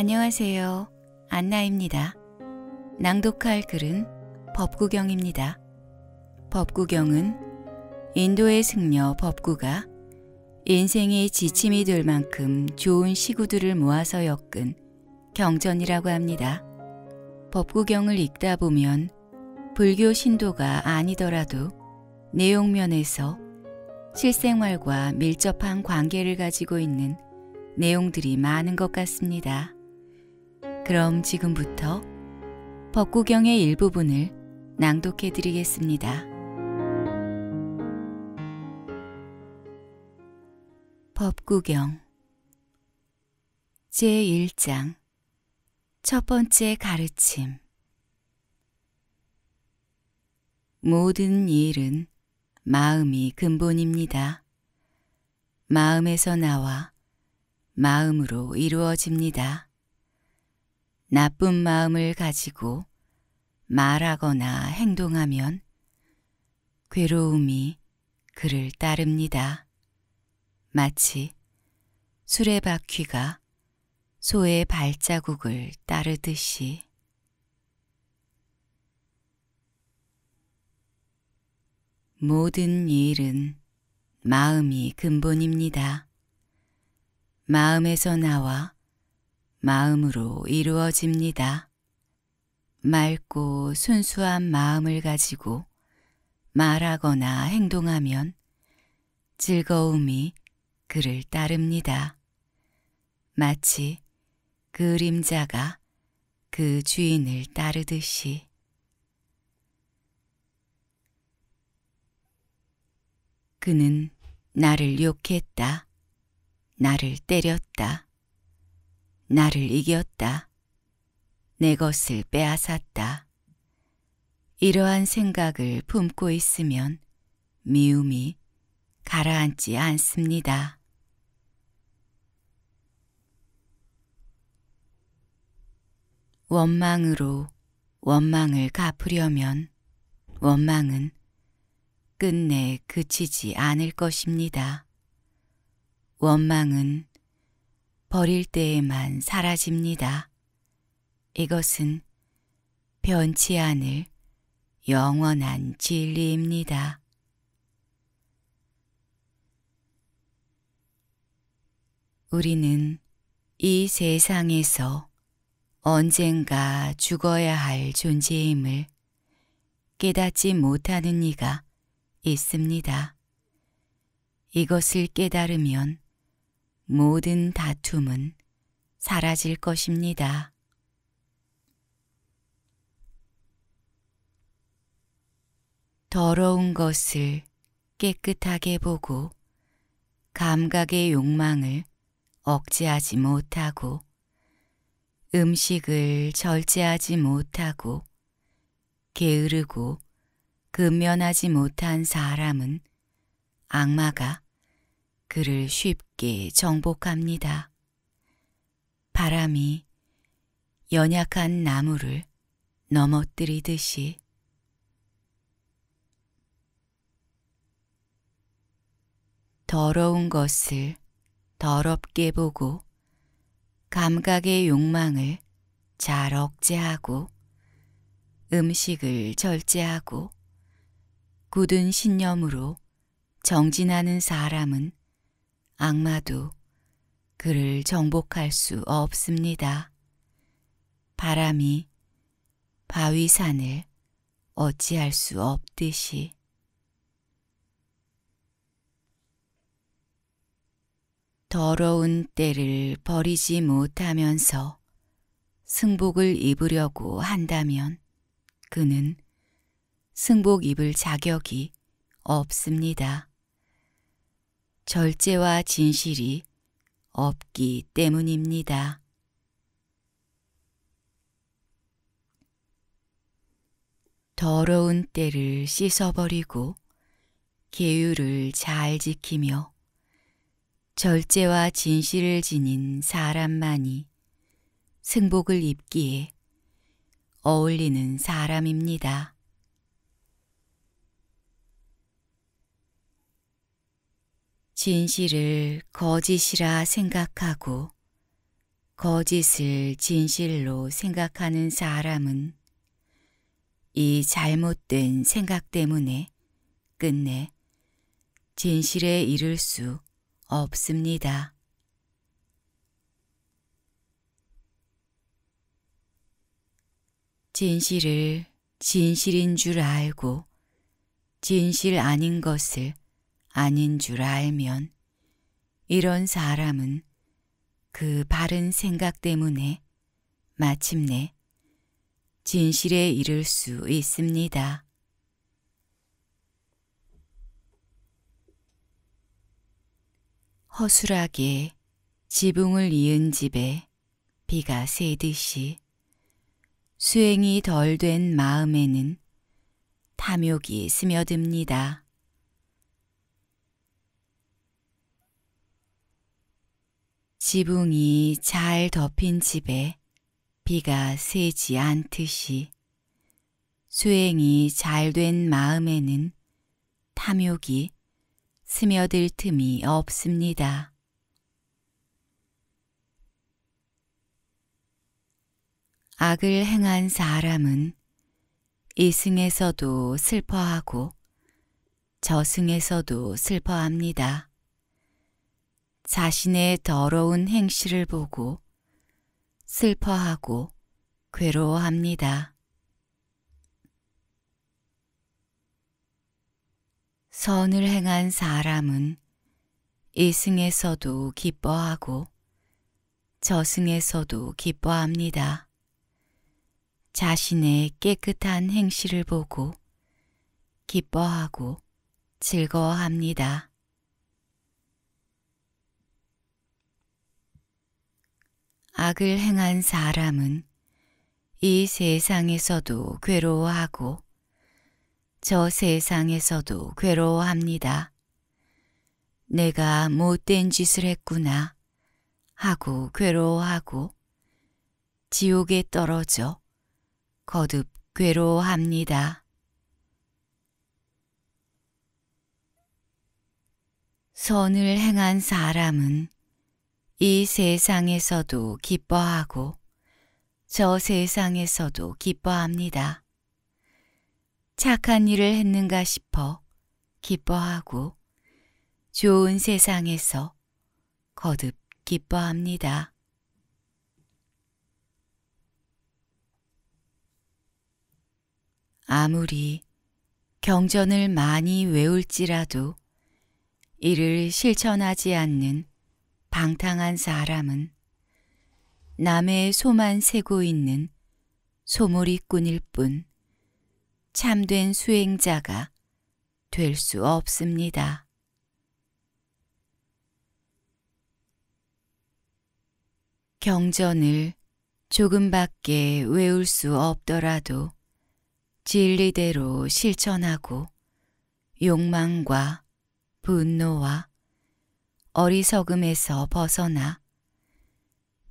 안녕하세요. 안나입니다. 낭독할 글은 법구경입니다. 법구경은 인도의 승려 법구가 인생의 지침이 될 만큼 좋은 시구들을 모아서 엮은 경전이라고 합니다. 법구경을 읽다 보면 불교 신도가 아니더라도 내용면에서 실생활과 밀접한 관계를 가지고 있는 내용들이 많은 것 같습니다. 그럼 지금부터 법구경의 일부분을 낭독해 드리겠습니다. 법구경 제1장 첫 번째 가르침 모든 일은 마음이 근본입니다. 마음에서 나와 마음으로 이루어집니다. 나쁜 마음을 가지고 말하거나 행동하면 괴로움이 그를 따릅니다. 마치 수레바퀴가 소의 발자국을 따르듯이 모든 일은 마음이 근본입니다. 마음에서 나와 마음으로 이루어집니다. 맑고 순수한 마음을 가지고 말하거나 행동하면 즐거움이 그를 따릅니다. 마치 그림자가 그 주인을 따르듯이 그는 나를 욕했다. 나를 때렸다. 나를 이겼다. 내 것을 빼앗았다. 이러한 생각을 품고 있으면 미움이 가라앉지 않습니다. 원망으로 원망을 갚으려면 원망은 끝내 그치지 않을 것입니다. 원망은 버릴 때에만 사라집니다. 이것은 변치 않을 영원한 진리입니다. 우리는 이 세상에서 언젠가 죽어야 할 존재임을 깨닫지 못하는 이가 있습니다. 이것을 깨달으면 모든 다툼은 사라질 것입니다. 더러운 것을 깨끗하게 보고 감각의 욕망을 억제하지 못하고 음식을 절제하지 못하고 게으르고 근면하지 못한 사람은 악마가 그를 쉽게 정복합니다. 바람이 연약한 나무를 넘어뜨리듯이 더러운 것을 더럽게 보고 감각의 욕망을 잘 억제하고 음식을 절제하고 굳은 신념으로 정진하는 사람은 악마도 그를 정복할 수 없습니다. 바람이 바위산을 어찌할 수 없듯이 더러운 때를 버리지 못하면서 승복을 입으려고 한다면 그는 승복 입을 자격이 없습니다. 절제와 진실이 없기 때문입니다. 더러운 때를 씻어버리고 계율을 잘 지키며 절제와 진실을 지닌 사람만이 승복을 입기에 어울리는 사람입니다. 진실을 거짓이라 생각하고 거짓을 진실로 생각하는 사람은 이 잘못된 생각 때문에 끝내 진실에 이를 수 없습니다. 진실을 진실인 줄 알고 진실 아닌 것을 아닌 줄 알면 이런 사람은 그 바른 생각 때문에 마침내 진실에 이를 수 있습니다. 허술하게 지붕을 이은 집에 비가 새듯이 수행이 덜 된 마음에는 탐욕이 스며듭니다. 지붕이 잘 덮인 집에 비가 새지 않듯이 수행이 잘 된 마음에는 탐욕이 스며들 틈이 없습니다. 악을 행한 사람은 이승에서도 슬퍼하고 저승에서도 슬퍼합니다. 자신의 더러운 행실을 보고 슬퍼하고 괴로워합니다. 선을 행한 사람은 이승에서도 기뻐하고 저승에서도 기뻐합니다. 자신의 깨끗한 행실을 보고 기뻐하고 즐거워합니다. 악을 행한 사람은 이 세상에서도 괴로워하고 저 세상에서도 괴로워합니다. 내가 못된 짓을 했구나 하고 괴로워하고 지옥에 떨어져 거듭 괴로워합니다. 선을 행한 사람은 이 세상에서도 기뻐하고 저 세상에서도 기뻐합니다. 착한 일을 했는가 싶어 기뻐하고 좋은 세상에서 거듭 기뻐합니다. 아무리 경전을 많이 외울지라도 이를 실천하지 않는 방탕한 사람은 남의 소만 세고 있는 소몰이꾼일 뿐 참된 수행자가 될 수 없습니다. 경전을 조금밖에 외울 수 없더라도 진리대로 실천하고 욕망과 분노와 어리석음에서 벗어나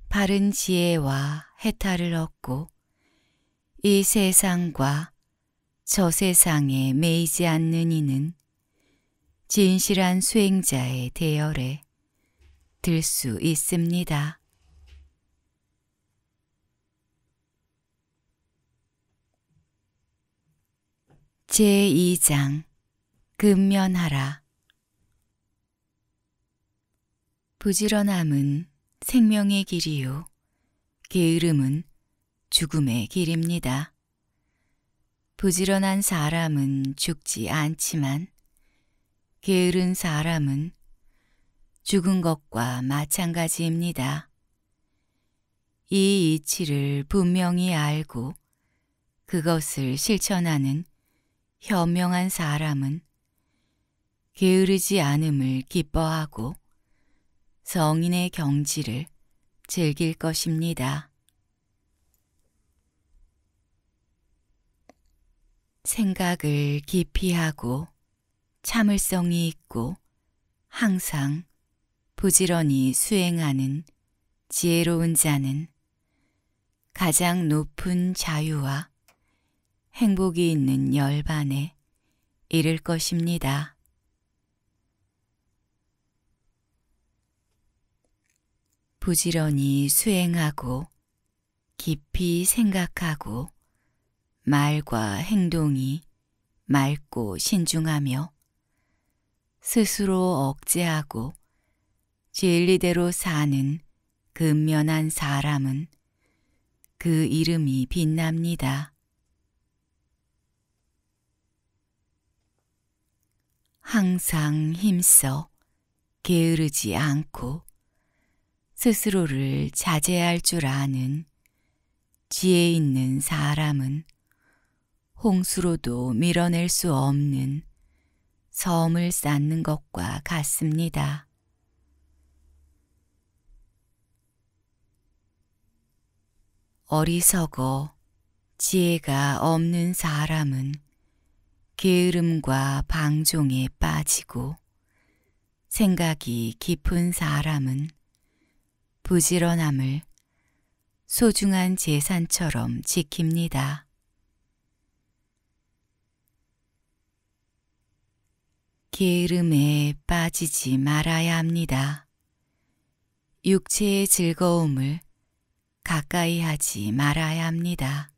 바른 지혜와 해탈을 얻고 이 세상과 저 세상에 매이지 않는 이는 진실한 수행자의 대열에 들 수 있습니다. 제2장 금면하라 부지런함은 생명의 길이요. 게으름은 죽음의 길입니다. 부지런한 사람은 죽지 않지만 게으른 사람은 죽은 것과 마찬가지입니다. 이 이치를 분명히 알고 그것을 실천하는 현명한 사람은 게으르지 않음을 기뻐하고 성인의 경지를 즐길 것입니다. 생각을 깊이 하고 참을성이 있고 항상 부지런히 수행하는 지혜로운 자는 가장 높은 자유와 행복이 있는 열반에 이를 것입니다. 부지런히 수행하고 깊이 생각하고 말과 행동이 맑고 신중하며 스스로 억제하고 진리대로 사는 근면한 그 사람은 그 이름이 빛납니다. 항상 힘써 게으르지 않고 스스로를 자제할 줄 아는 지혜 있는 사람은 홍수로도 밀어낼 수 없는 섬을 쌓는 것과 같습니다. 어리석어 지혜가 없는 사람은 게으름과 방종에 빠지고 생각이 깊은 사람은 부지런함을 소중한 재산처럼 지킵니다. 게으름에 빠지지 말아야 합니다. 육체의 즐거움을 가까이 하지 말아야 합니다.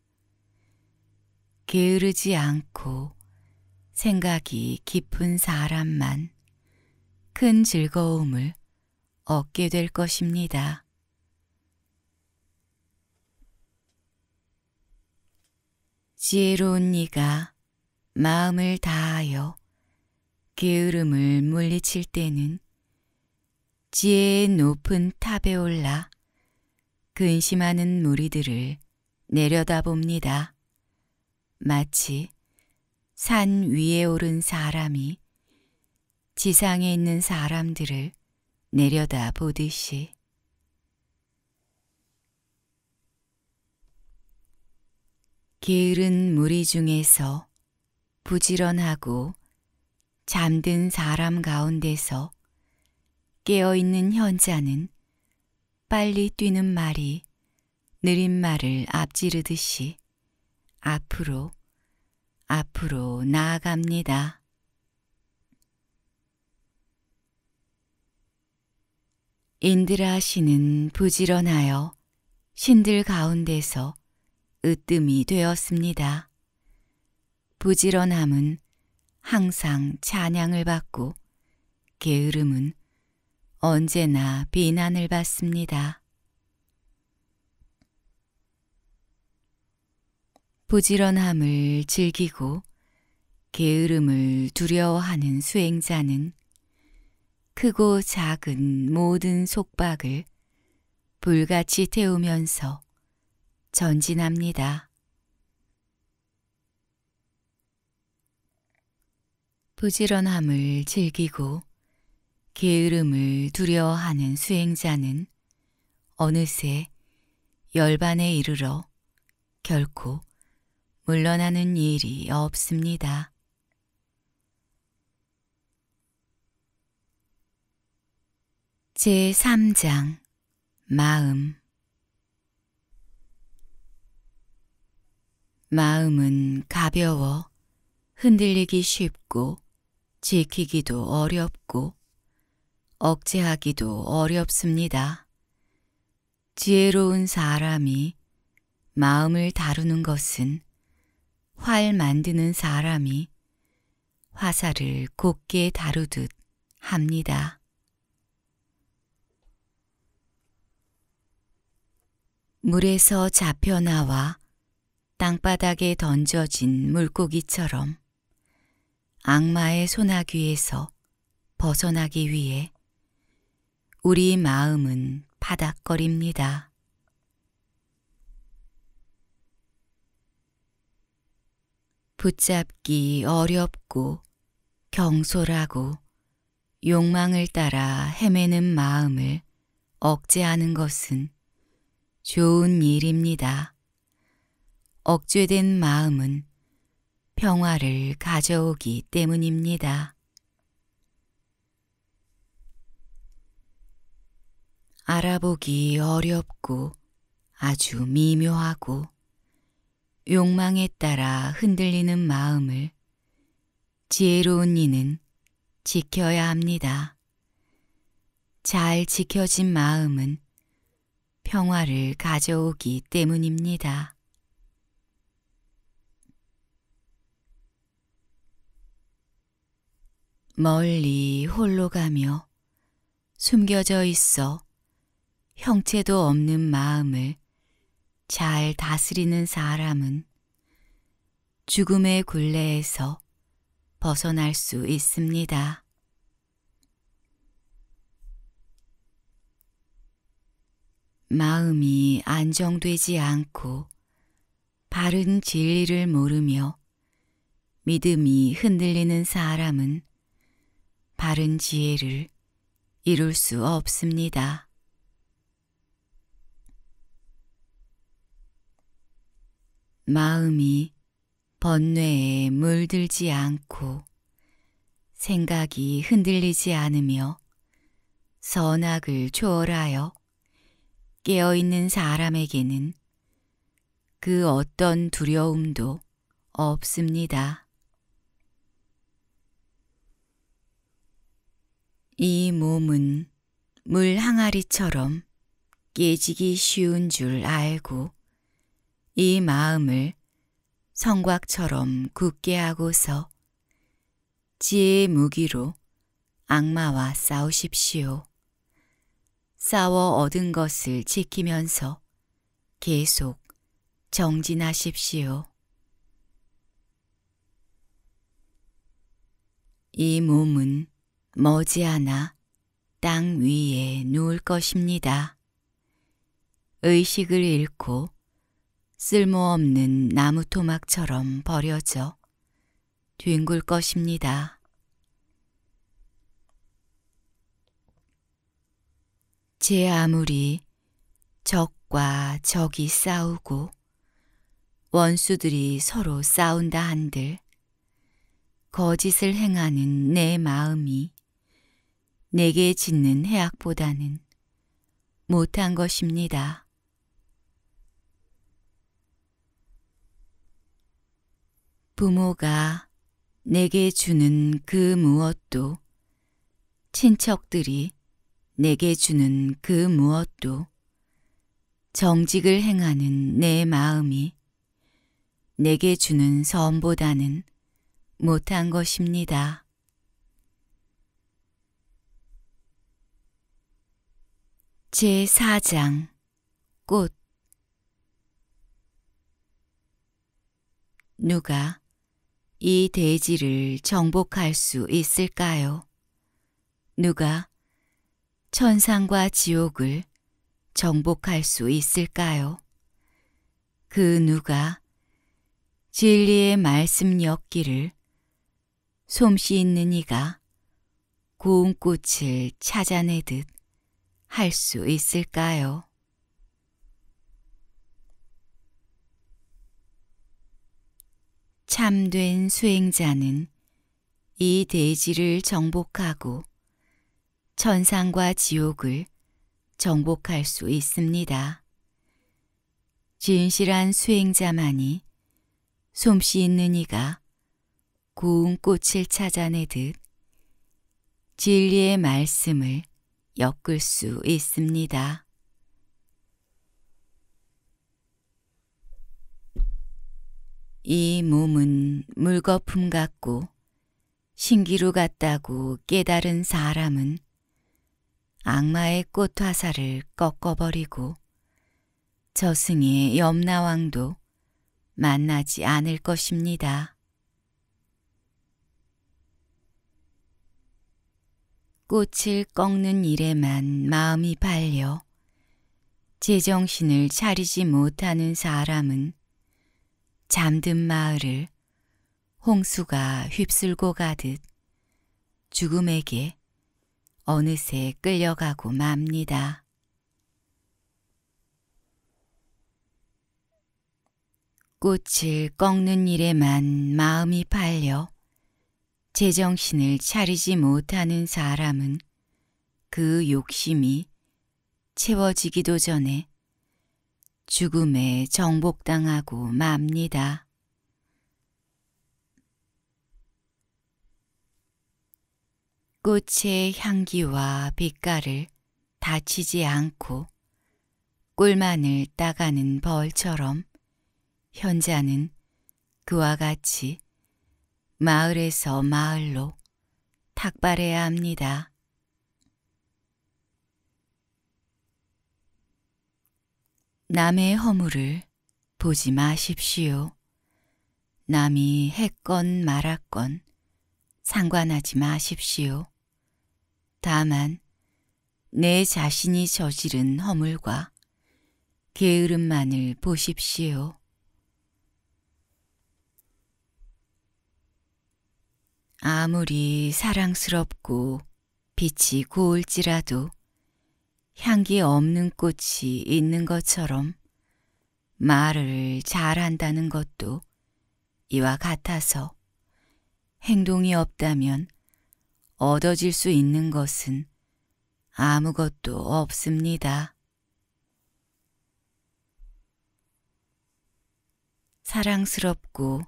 게으르지 않고 생각이 깊은 사람만 큰 즐거움을 얻게 될 것입니다. 지혜로운 네가 마음을 다하여 게으름을 물리칠 때는 지혜의 높은 탑에 올라 근심하는 무리들을 내려다봅니다. 마치 산 위에 오른 사람이 지상에 있는 사람들을 내려다 보듯이 게으른 무리 중에서 부지런하고 잠든 사람 가운데서 깨어있는 현자는 빨리 뛰는 말이 느린 말을 앞지르듯이 앞으로 앞으로 나아갑니다. 인드라 신는 부지런하여 신들 가운데서 으뜸이 되었습니다. 부지런함은 항상 찬양을 받고 게으름은 언제나 비난을 받습니다. 부지런함을 즐기고 게으름을 두려워하는 수행자는 크고 작은 모든 속박을 불같이 태우면서 전진합니다. 부지런함을 즐기고 게으름을 두려워하는 수행자는 어느새 열반에 이르러 결코 물러나는 일이 없습니다. 제3장 마음 마음은 가벼워 흔들리기 쉽고 지키기도 어렵고 억제하기도 어렵습니다. 지혜로운 사람이 마음을 다루는 것은 활 만드는 사람이 화살을 곱게 다루듯 합니다. 물에서 잡혀 나와 땅바닥에 던져진 물고기처럼 악마의 소나귀에서 벗어나기 위해 우리 마음은 바닥거립니다. 붙잡기 어렵고 경솔하고 욕망을 따라 헤매는 마음을 억제하는 것은 좋은 일입니다. 억제된 마음은 평화를 가져오기 때문입니다. 알아보기 어렵고 아주 미묘하고 욕망에 따라 흔들리는 마음을 지혜로운 이는 지켜야 합니다. 잘 지켜진 마음은 평화를 가져오기 때문입니다. 멀리 홀로 가며 숨겨져 있어 형체도 없는 마음을 잘 다스리는 사람은 죽음의 굴레에서 벗어날 수 있습니다. 마음이 안정되지 않고 바른 진리를 모르며 믿음이 흔들리는 사람은 바른 지혜를 이룰 수 없습니다. 마음이 번뇌에 물들지 않고 생각이 흔들리지 않으며 선악을 초월하여 깨어있는 사람에게는 그 어떤 두려움도 없습니다. 이 몸은 물 항아리처럼 깨지기 쉬운 줄 알고 이 마음을 성곽처럼 굳게 하고서 지혜의 무기로 악마와 싸우십시오. 싸워 얻은 것을 지키면서 계속 정진하십시오. 이 몸은 머지않아 땅 위에 누울 것입니다. 의식을 잃고 쓸모없는 나무토막처럼 버려져 뒹굴 것입니다. 제 아무리 적과 적이 싸우고 원수들이 서로 싸운다 한들 거짓을 행하는 내 마음이 내게 짓는 해악보다는 못한 것입니다. 부모가 내게 주는 그 무엇도 친척들이 내게 주는 그 무엇도 정직을 행하는 내 마음이 내게 주는 선보다는 못한 것입니다. 제4장 꽃 누가 이 대지를 정복할 수 있을까요? 누가 천상과 지옥을 정복할 수 있을까요? 그 누가 진리의 말씀 엿기를 솜씨 있는 이가 고운 꽃을 찾아내듯 할 수 있을까요? 참된 수행자는 이 대지를 정복하고 천상과 지옥을 정복할 수 있습니다. 진실한 수행자만이 솜씨 있는 이가 고운 꽃을 찾아내듯 진리의 말씀을 엮을 수 있습니다. 이 몸은 물거품 같고 신기루 같다고 깨달은 사람은 악마의 꽃 화살을 꺾어버리고 저승의 염나왕도 만나지 않을 것입니다. 꽃을 꺾는 일에만 마음이 발려 제정신을 차리지 못하는 사람은 잠든 마을을 홍수가 휩쓸고 가듯 죽음에게 어느새 끌려가고 맙니다. 꽃을 꺾는 일에만 마음이 팔려 제정신을 차리지 못하는 사람은 그 욕심이 채워지기도 전에 죽음에 정복당하고 맙니다. 꽃의 향기와 빛깔을 다치지 않고 꿀만을 따가는 벌처럼 현자는 그와 같이 마을에서 마을로 탁발해야 합니다. 남의 허물을 보지 마십시오. 남이 했건 말았건 상관하지 마십시오. 다만 내 자신이 저지른 허물과 게으름만을 보십시오. 아무리 사랑스럽고 빛이 고울지라도 향기 없는 꽃이 있는 것처럼 말을 잘한다는 것도 이와 같아서 행동이 없다면 얻어질 수 있는 것은 아무것도 없습니다. 사랑스럽고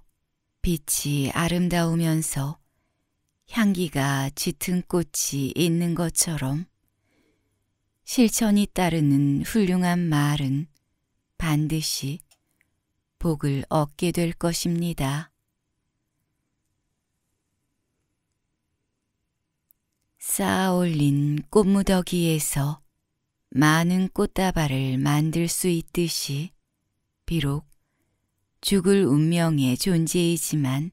빛이 아름다우면서 향기가 짙은 꽃이 있는 것처럼 실천이 따르는 훌륭한 말은 반드시 복을 얻게 될 것입니다. 쌓아 올린 꽃무더기에서 많은 꽃다발을 만들 수 있듯이 비록 죽을 운명의 존재이지만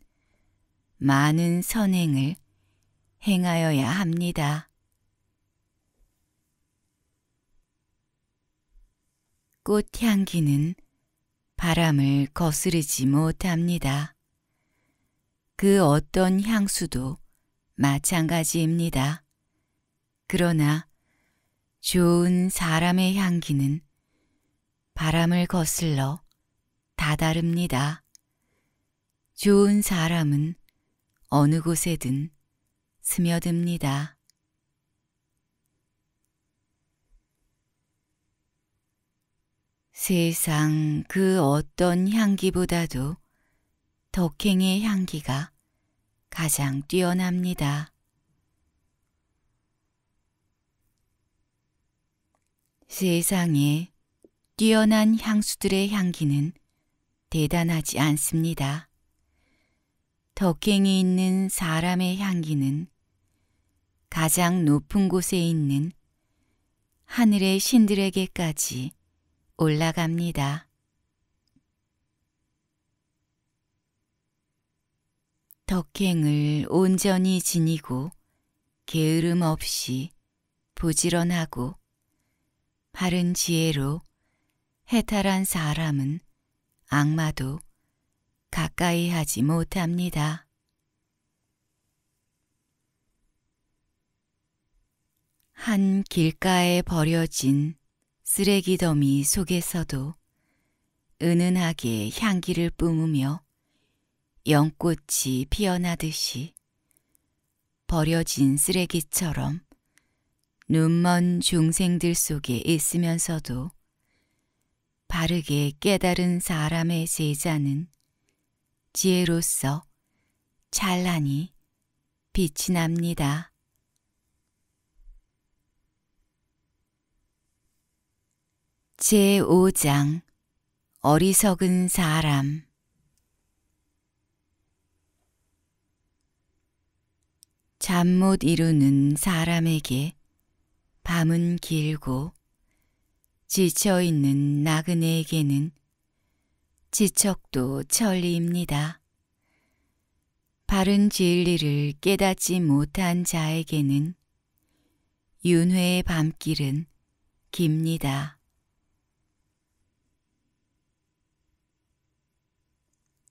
많은 선행을 행하여야 합니다. 꽃향기는 바람을 거스르지 못합니다. 그 어떤 향수도 마찬가지입니다. 그러나 좋은 사람의 향기는 바람을 거슬러 다다릅니다. 좋은 사람은 어느 곳에든 스며듭니다. 세상 그 어떤 향기보다도 덕행의 향기가 가장 뛰어납니다. 세상에 뛰어난 향수들의 향기는 대단하지 않습니다. 덕행이 있는 사람의 향기는 가장 높은 곳에 있는 하늘의 신들에게까지 올라갑니다. 덕행을 온전히 지니고 게으름 없이 부지런하고 바른 지혜로 해탈한 사람은 악마도 가까이 하지 못합니다. 한 길가에 버려진 쓰레기 더미 속에서도 은은하게 향기를 뿜으며 연꽃이 피어나듯이 버려진 쓰레기처럼 눈먼 중생들 속에 있으면서도 바르게 깨달은 사람의 제자는 지혜로서 찬란히 빛이 납니다. 제5장 어리석은 사람 잠 못 이루는 사람에게 밤은 길고 지쳐 있는 나그네에게는 지척도 천리입니다. 바른 진리를 깨닫지 못한 자에게는 윤회의 밤길은 깁니다.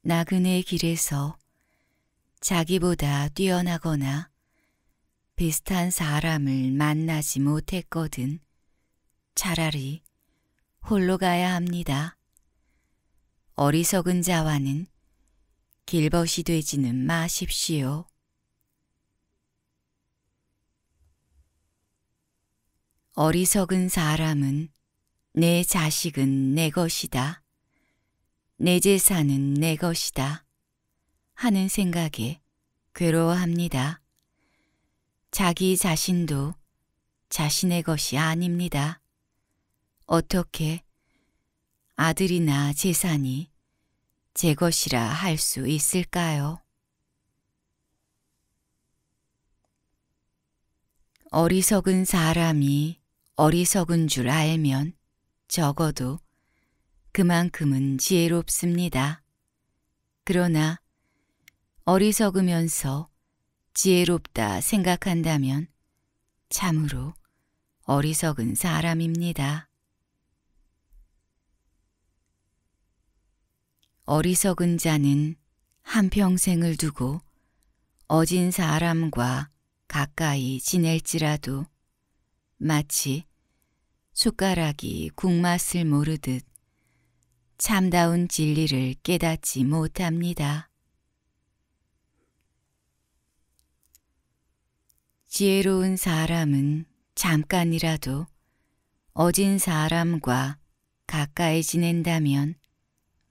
나그네 길에서 자기보다 뛰어나거나 비슷한 사람을 만나지 못했거든. 차라리 홀로 가야 합니다. 어리석은 자와는 길벗이 되지는 마십시오. 어리석은 사람은 내 자식은 내 것이다. 내 재산은 내 것이다. 하는 생각에 괴로워합니다. 자기 자신도 자신의 것이 아닙니다. 어떻게 아들이나 재산이 제 것이라 할 수 있을까요? 어리석은 사람이 어리석은 줄 알면 적어도 그만큼은 지혜롭습니다. 그러나 어리석으면서 지혜롭다 생각한다면 참으로 어리석은 사람입니다. 어리석은 자는 한평생을 두고 어진 사람과 가까이 지낼지라도 마치 숟가락이 국맛을 모르듯 참다운 진리를 깨닫지 못합니다. 지혜로운 사람은 잠깐이라도 어진 사람과 가까이 지낸다면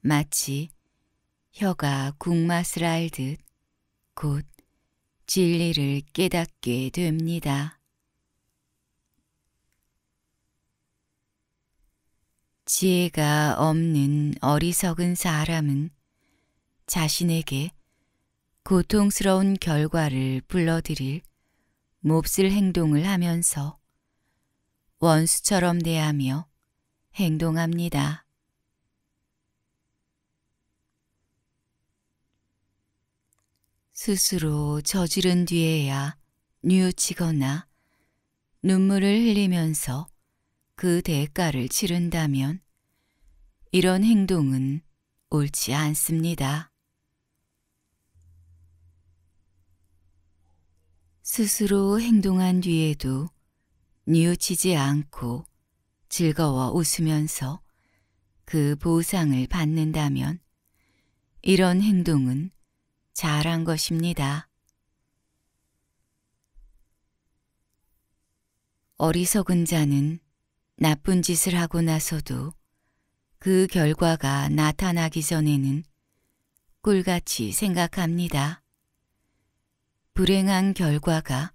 마치 혀가 국맛을 알듯 곧 진리를 깨닫게 됩니다. 지혜가 없는 어리석은 사람은 자신에게 고통스러운 결과를 불러들일 몹쓸 행동을 하면서 원수처럼 대하며 행동합니다. 스스로 저지른 뒤에야 뉘우치거나 눈물을 흘리면서 그 대가를 치른다면 이런 행동은 옳지 않습니다. 스스로 행동한 뒤에도 뉘우치지 않고 즐거워 웃으면서 그 보상을 받는다면 이런 행동은 잘한 것입니다. 어리석은 자는 나쁜 짓을 하고 나서도 그 결과가 나타나기 전에는 꿀같이 생각합니다. 불행한 결과가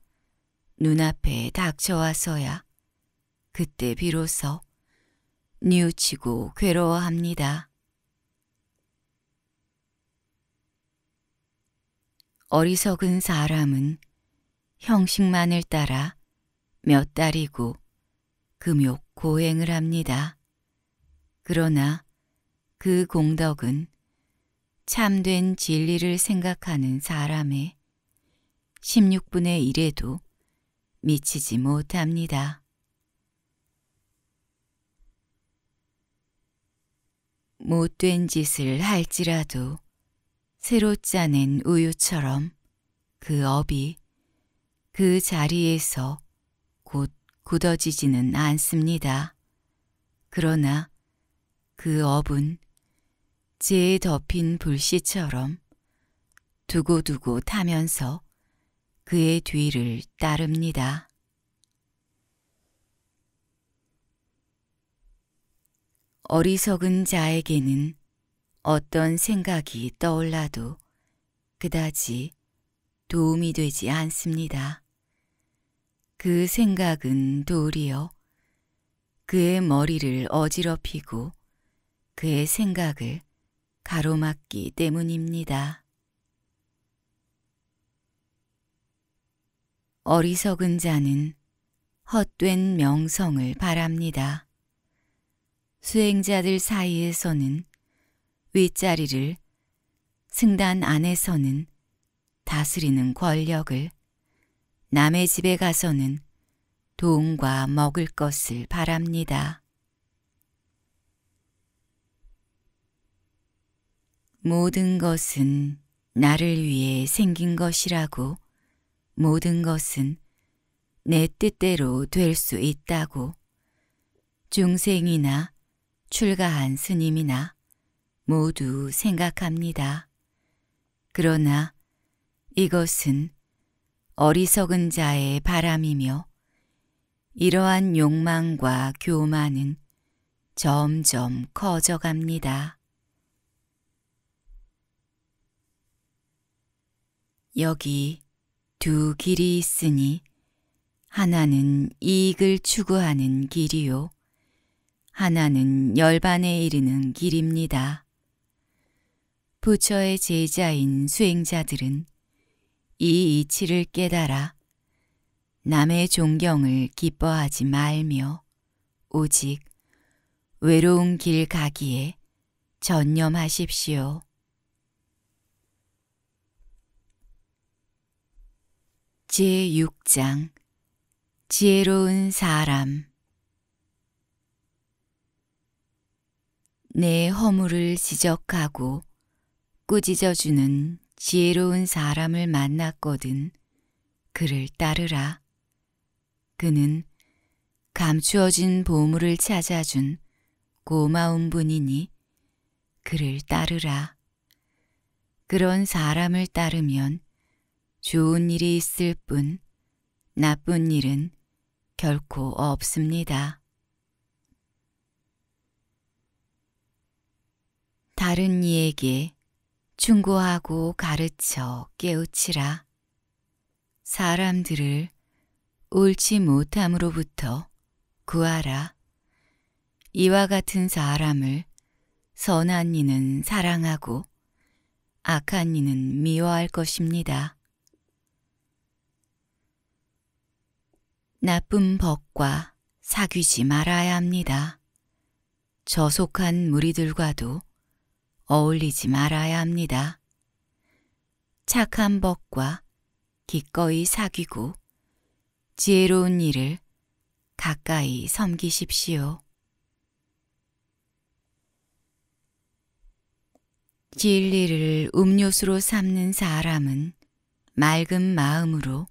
눈앞에 닥쳐와서야 그때 비로소 뉘우치고 괴로워합니다. 어리석은 사람은 형식만을 따라 몇 달이고 금욕 고행을 합니다. 그러나 그 공덕은 참된 진리를 생각하는 사람의 16분의 1에도 미치지 못합니다. 못된 짓을 할지라도 새로 짜낸 우유처럼 그 업이 그 자리에서 곧 굳어지지는 않습니다. 그러나 그 업은 재에 덮인 불씨처럼 두고두고 타면서 그의 뒤를 따릅니다. 어리석은 자에게는 어떤 생각이 떠올라도 그다지 도움이 되지 않습니다. 그 생각은 도리어 그의 머리를 어지럽히고 그의 생각을 가로막기 때문입니다. 어리석은 자는 헛된 명성을 바랍니다. 수행자들 사이에서는 윗자리를, 승단 안에서는 다스리는 권력을, 남의 집에 가서는 돈과 먹을 것을 바랍니다. 모든 것은 나를 위해 생긴 것이라고 모든 것은 내 뜻대로 될 수 있다고 중생이나 출가한 스님이나 모두 생각합니다. 그러나 이것은 어리석은 자의 바람이며 이러한 욕망과 교만은 점점 커져갑니다. 여기 두 길이 있으니 하나는 이익을 추구하는 길이요. 하나는 열반에 이르는 길입니다. 부처의 제자인 수행자들은 이 이치를 깨달아 남의 존경을 기뻐하지 말며 오직 외로운 길 가기에 전념하십시오. 제6장 지혜로운 사람 내 허물을 지적하고 꾸짖어주는 지혜로운 사람을 만났거든 그를 따르라. 그는 감추어진 보물을 찾아준 고마운 분이니 그를 따르라. 그런 사람을 따르면 좋은 일이 있을 뿐 나쁜 일은 결코 없습니다. 다른 이에게 충고하고 가르쳐 깨우치라. 사람들을 옳지 못함으로부터 구하라. 이와 같은 사람을 선한 이는 사랑하고 악한 이는 미워할 것입니다. 나쁜 법과 사귀지 말아야 합니다. 저속한 무리들과도 어울리지 말아야 합니다. 착한 법과 기꺼이 사귀고 지혜로운 일을 가까이 섬기십시오. 진리를 음료수로 삼는 사람은 맑은 마음으로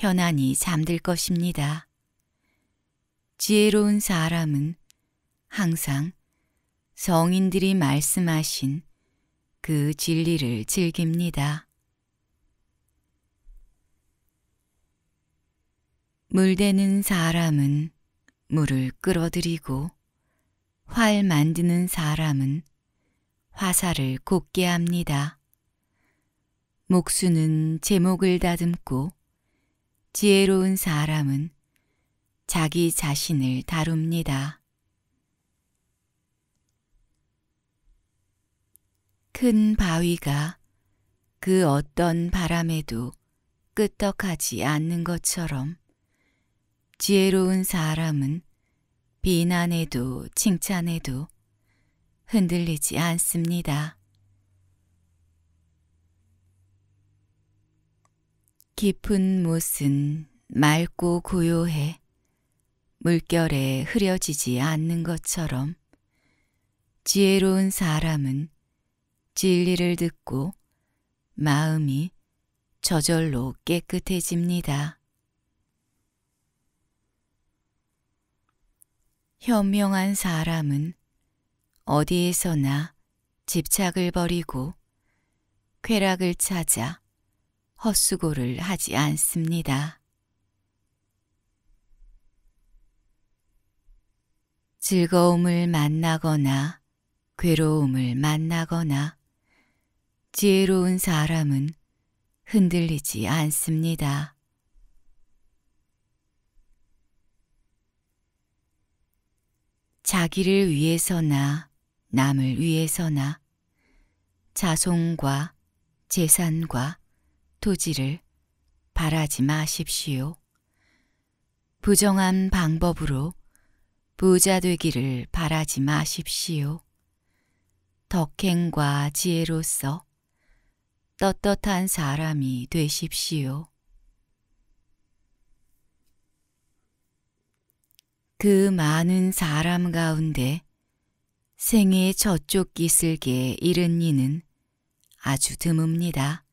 편안히 잠들 것입니다. 지혜로운 사람은 항상 성인들이 말씀하신 그 진리를 즐깁니다. 물대는 사람은 물을 끌어들이고 활 만드는 사람은 화살을 곱게 합니다. 목수는 제목을 다듬고 지혜로운 사람은 자기 자신을 다룹니다. 큰 바위가 그 어떤 바람에도 끄떡하지 않는 것처럼 지혜로운 사람은 비난에도 칭찬에도 흔들리지 않습니다. 깊은 못은 맑고 고요해 물결에 흐려지지 않는 것처럼 지혜로운 사람은 진리를 듣고 마음이 저절로 깨끗해집니다. 현명한 사람은 어디에서나 집착을 버리고 쾌락을 찾아 헛수고를 하지 않습니다. 즐거움을 만나거나 괴로움을 만나거나 지혜로운 사람은 흔들리지 않습니다. 자기를 위해서나 남을 위해서나 자손과 재산과 토지를 바라지 마십시오. 부정한 방법으로 부자 되기를 바라지 마십시오. 덕행과 지혜로서 떳떳한 사람이 되십시오. 그 많은 사람 가운데 생애 저쪽 기슬게 이른 이는 아주 드뭅니다.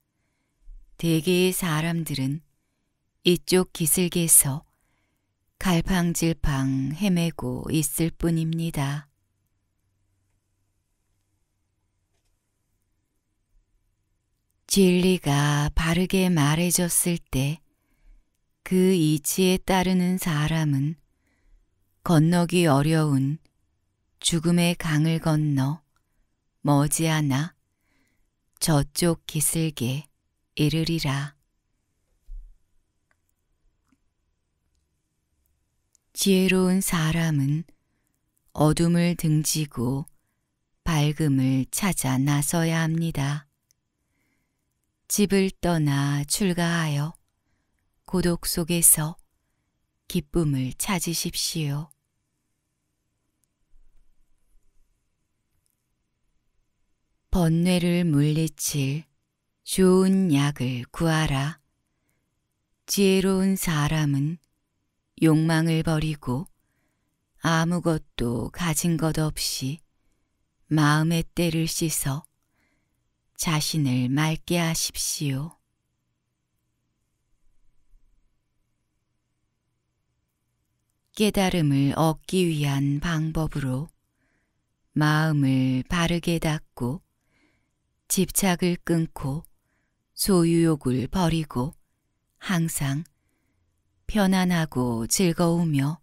대개의 사람들은 이쪽 기슭에서 갈팡질팡 헤매고 있을 뿐입니다. 진리가 바르게 말해졌을 때 그 이치에 따르는 사람은 건너기 어려운 죽음의 강을 건너 머지않아 저쪽 기슭에 이르리라. 지혜로운 사람은 어둠을 등지고 밝음을 찾아 나서야 합니다. 집을 떠나 출가하여 고독 속에서 기쁨을 찾으십시오. 번뇌를 물리칠 좋은 약을 구하라. 지혜로운 사람은 욕망을 버리고 아무것도 가진 것 없이 마음의 때를 씻어 자신을 맑게 하십시오. 깨달음을 얻기 위한 방법으로 마음을 바르게 닦고 집착을 끊고 소유욕을 버리고 항상 편안하고 즐거우며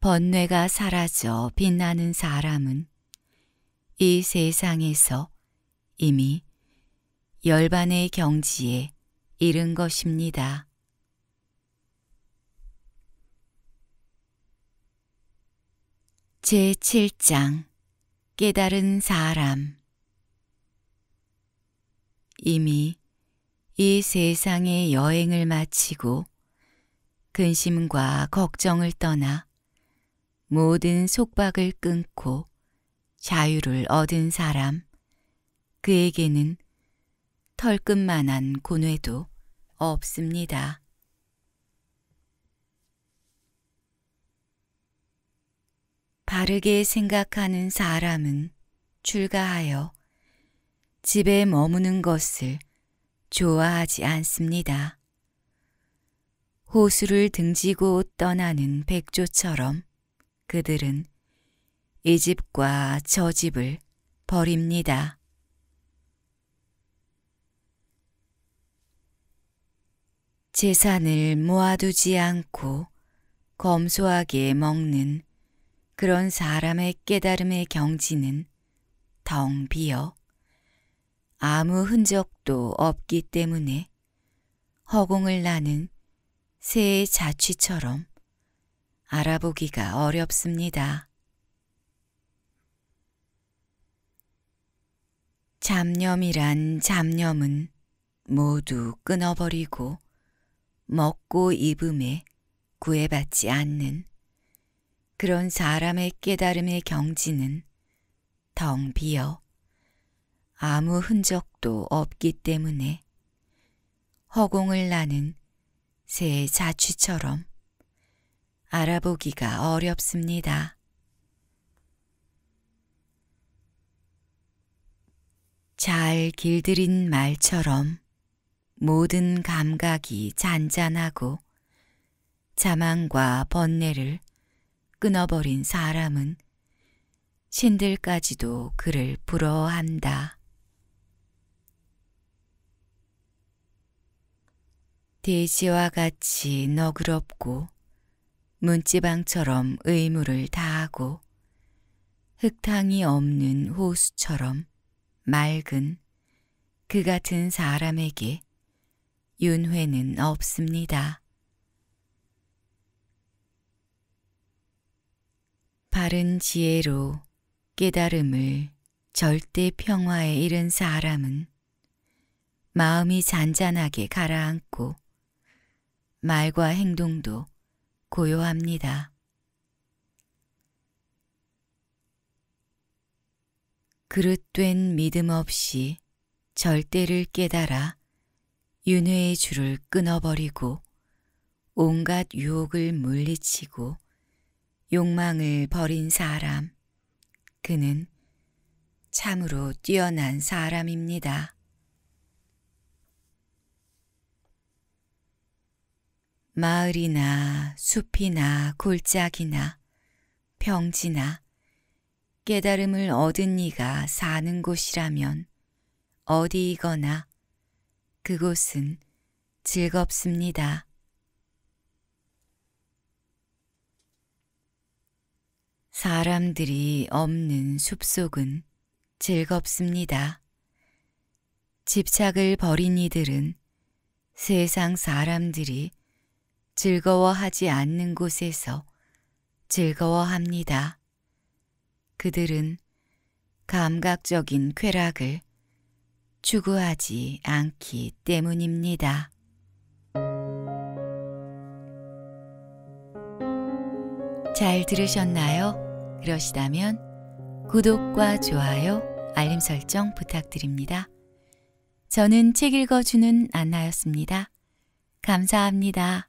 번뇌가 사라져 빛나는 사람은 이 세상에서 이미 열반의 경지에 이른 것입니다. 제7장 깨달은 사람 이미 이 세상의 여행을 마치고 근심과 걱정을 떠나 모든 속박을 끊고 자유를 얻은 사람, 그에게는 털끝만한 고뇌도 없습니다. 바르게 생각하는 사람은 출가하여 집에 머무는 것을 좋아하지 않습니다. 호수를 등지고 떠나는 백조처럼 그들은 이 집과 저 집을 버립니다. 재산을 모아두지 않고 검소하게 먹는 그런 사람의 깨달음의 경지는 덩 비어 아무 흔적도 없기 때문에 허공을 나는 새의 자취처럼 알아보기가 어렵습니다. 잡념이란 잡념은 모두 끊어버리고 먹고 입음에 구애받지 않는 그런 사람의 깨달음의 경지는 덩 비어 아무 흔적도 없기 때문에 허공을 나는 새 자취처럼 알아보기가 어렵습니다. 잘 길들인 말처럼 모든 감각이 잔잔하고 자망과 번뇌를 끊어버린 사람은 신들까지도 그를 부러워한다. 돼지와 같이 너그럽고 문지방처럼 의무를 다하고 흙탕이 없는 호수처럼 맑은 그 같은 사람에게 윤회는 없습니다. 바른 지혜로 깨달음을 절대 평화에 이른 사람은 마음이 잔잔하게 가라앉고 말과 행동도 고요합니다. 그릇된 믿음 없이 절대를 깨달아 윤회의 줄을 끊어버리고 온갖 유혹을 물리치고 욕망을 버린 사람, 그는 참으로 뛰어난 사람입니다. 마을이나 숲이나 골짜기나 병지나 깨달음을 얻은 네가 사는 곳이라면 어디이거나 그곳은 즐겁습니다. 사람들이 없는 숲속은 즐겁습니다. 집착을 버린 이들은 세상 사람들이 즐거워하지 않는 곳에서 즐거워합니다. 그들은 감각적인 쾌락을 추구하지 않기 때문입니다. 잘 들으셨나요? 그러시다면 구독과 좋아요, 알림 설정 부탁드립니다. 저는 책 읽어주는 안나였습니다. 감사합니다.